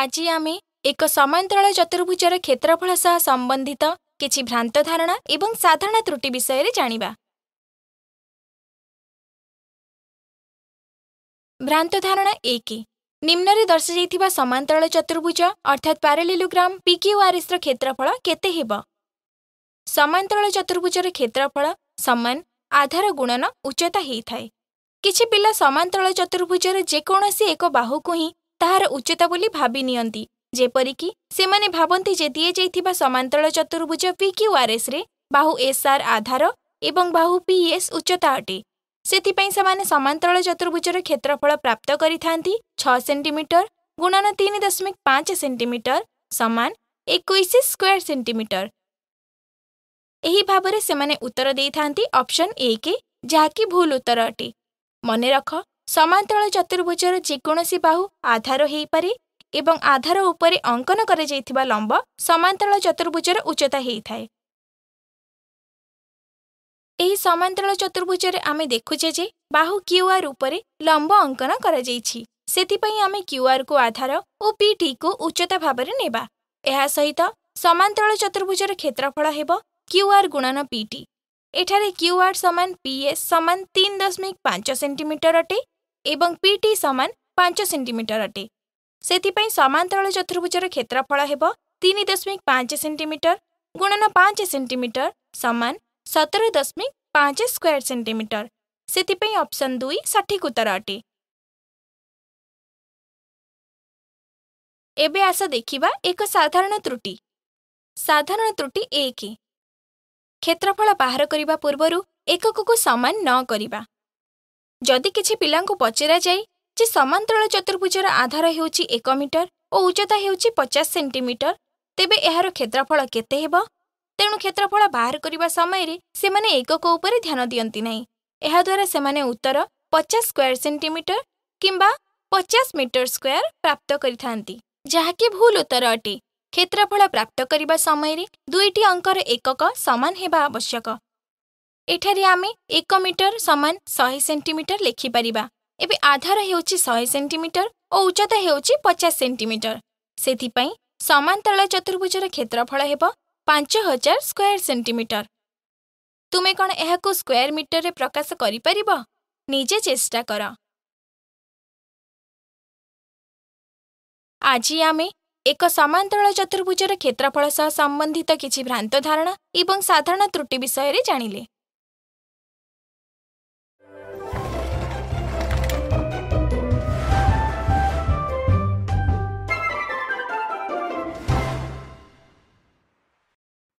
ଆଜି ଆମେ ଏକ ସମାନ୍ତରାଳ ଚତୁର୍ଭୁଜର କ୍ଷେତ୍ରଫଳ ସହ ସମ୍ବନ୍ଧିତ କିଛି ଭ୍ରାନ୍ତ ଧାରଣା ଏବଂ ସାଧାରଣ ତ୍ରୁଟି ବିଷୟରେ ଜାଣିବା ଭ୍ରାନ୍ତ ଧାରଣା ଏକ ନିମ୍ନରେ ଦର୍ଶାଯାଇଥିବା ସମାନ୍ତରାଳ ଚତୁର୍ଭୁଜ ଅର୍ଥାତ୍ ପାରାଲିଲୋଗ୍ରାମ ପିକ୍ୟୁଆର୍ଏସ୍ର କ୍ଷେତ୍ରଫଳ କେତେ ହେବ ସମାନ୍ତରାଳ ଚତୁର୍ଭୁଜର କ୍ଷେତ୍ରଫଳ ସମାନ ଆଧାର ଗୁଣନ ଉଚ୍ଚତା ହୋଇଥାଏ କିଛି ପିଲା ସମାନ୍ତରାଳ ଚତୁର୍ଭୁଜର ଯେକୌଣସି ଏକ ବାହୁକୁ ହିଁ ତାହାର ଉଚ୍ଚତା ବୋଲି ଭାବି ନିଅନ୍ତି ଯେପରିକି ସେମାନେ ଭାବନ୍ତି ଯେ ଦିଆଯାଇଥିବା ସମାନ୍ତରଳ ଚତୁର୍ଭୁଜ ପିକ୍ୟୁଆର୍ଏସ୍ରେ ବାହୁ ଏସ୍ଆର୍ ଆଧାର ଏବଂ ବାହୁ ପିଏସ୍ ଉଚ୍ଚତା ଅଟେ ସେଥିପାଇଁ ସେମାନେ ସମାନ୍ତରଳ ଚତୁର୍ଭୁଜର କ୍ଷେତ୍ରଫଳ ପ୍ରାପ୍ତ କରିଥାନ୍ତି ଛଅ ସେଣ୍ଟିମିଟର ଗୁଣନ ତିନି ଦଶମିକ ପାଞ୍ଚ ସେଣ୍ଟିମିଟର ସମାନ ଏକୋଇଶ ସ୍କୋୟାର ସେଣ୍ଟିମିଟର ଏହି ଭାବରେ ସେମାନେ ଉତ୍ତର ଦେଇଥାନ୍ତି ଅପ୍ସନ୍ ଏକ ଯାହାକି ଭୁଲ ଉତ୍ତର ଅଟେ ମନେରଖ ସମାନ୍ତରଳ ଚତୁର୍ଭୁଜର ଯେକୌଣସି ବାହୁ ଆଧାର ହୋଇପାରେ ଏବଂ ଆଧାର ଉପରେ ଅଙ୍କନ କରାଯାଇଥିବା ଲମ୍ବ ସମାନ୍ତରଳ ଚତୁର୍ଭୁଜର ଉଚ୍ଚତା ହୋଇଥାଏ ଏହି ସମାନ୍ତରଳ ଚତୁର୍ଭୁଜରେ ଆମେ ଦେଖୁଛେ ଯେ ବାହୁ କ୍ୟୁଆର୍ ଉପରେ ଲମ୍ବ ଅଙ୍କନ କରାଯାଇଛି ସେଥିପାଇଁ ଆମେ କ୍ୟୁଆର୍କୁ ଆଧାର ଓ ପିଟିକୁ ଉଚ୍ଚତା ଭାବରେ ନେବା ଏହା ସହିତ ସମାନ୍ତରଳ ଚତୁର୍ଭୁଜର କ୍ଷେତ୍ରଫଳ ହେବ କ୍ୟୁଆର୍ ଗୁଣନ ପିଟି ଏଠାରେ କ୍ୟୁଆର୍ ସମାନ ପିଏସ୍ ସମାନ ତିନି ଦଶମିକ ପାଞ୍ଚ ସେଣ୍ଟିମିଟର ଅଟେ ଏବଂ ପିଟି ସମାନ ପାଞ୍ଚ ସେଣ୍ଟିମିଟର ଅଟେ ସେଥିପାଇଁ ସମାନ୍ତରଳ ଚତୁର୍ଭୁଜର କ୍ଷେତ୍ରଫଳ ହେବ ତିନି ଦଶମିକ ପାଞ୍ଚ ସେଣ୍ଟିମିଟର ଗୁଣନ ପାଞ୍ଚ ସେଣ୍ଟିମିଟର ସମାନ ସତର ଦଶମିକ ପାଞ୍ଚ ସ୍କୋୟାର ସେଣ୍ଟିମିଟର ସେଥିପାଇଁ ଅପ୍ସନ୍ ଦୁଇ ସଠିକ ଉତ୍ତର ଅଟେ ଏବେ ଆସ ଦେଖିବା ଏକ ସାଧାରଣ ତ୍ରୁଟି ସାଧାରଣ ତ୍ରୁଟି ଏକ କ୍ଷେତ୍ରଫଳ ବାହାର କରିବା ପୂର୍ବରୁ ଏକକକୁ ସମାନ ନ କରିବା ଯଦି କିଛି ପିଲାଙ୍କୁ ପଚରାଯାଏ ଯେ ସମାନ୍ତରଳ ଚତୁର୍ଭୁଜର ଆଧାର ହେଉଛି ଏକ ମିଟର ଓ ଉଚ୍ଚତା ହେଉଛି ପଚାଶ ସେଣ୍ଟିମିଟର ତେବେ ଏହାର କ୍ଷେତ୍ରଫଳ କେତେ ହେବ ତେଣୁ କ୍ଷେତ୍ରଫଳ ବାହାର କରିବା ସମୟରେ ସେମାନେ ଏକକ ଉପରେ ଧ୍ୟାନ ଦିଅନ୍ତି ନାହିଁ ଏହାଦ୍ୱାରା ସେମାନେ ଉତ୍ତର ପଚାଶ ସ୍କୋୟାର ସେଣ୍ଟିମିଟର କିମ୍ବା ପଚାଶ ମିଟର ସ୍କୋୟାର ପ୍ରାପ୍ତ କରିଥାନ୍ତି ଯାହାକି ଭୁଲ ଉତ୍ତର ଅଟେ କ୍ଷେତ୍ରଫଳ ପ୍ରାପ୍ତ କରିବା ସମୟରେ ଦୁଇଟି ଅଙ୍କର ଏକକ ସମାନ ହେବା ଆବଶ୍ୟକ ଏଠାରେ ଆମେ ଏକ ମିଟର ସମାନ ଶହେ ସେଣ୍ଟିମିଟର ଲେଖିପାରିବା ଏବେ ଆଧାର ହେଉଛି ଶହେ ସେଣ୍ଟିମିଟର ଓ ଉଚ୍ଚତା ହେଉଛି ପଚାଶ ସେଣ୍ଟିମିଟର ସେଥିପାଇଁ ସମାନ୍ତରଳ ଚତୁର୍ଭୁଜର କ୍ଷେତ୍ରଫଳ ହେବ ପାଞ୍ଚ ହଜାର ସ୍କୋୟାର ସେଣ୍ଟିମିଟର ତୁମେ କ'ଣ ଏହାକୁ ସ୍କୋୟାର ମିଟରରେ ପ୍ରକାଶ କରିପାରିବ ନିଜେ ଚେଷ୍ଟା କର ଆଜି ଆମେ ଏକ ସମାନ୍ତରଳ ଚତୁର୍ଭୁଜର କ୍ଷେତ୍ରଫଳ ସହ ସମ୍ବନ୍ଧିତ କିଛି ଭ୍ରାନ୍ତ ଧାରଣା ଏବଂ ସାଧାରଣ ତ୍ରୁଟି ବିଷୟରେ ଜାଣିଲେ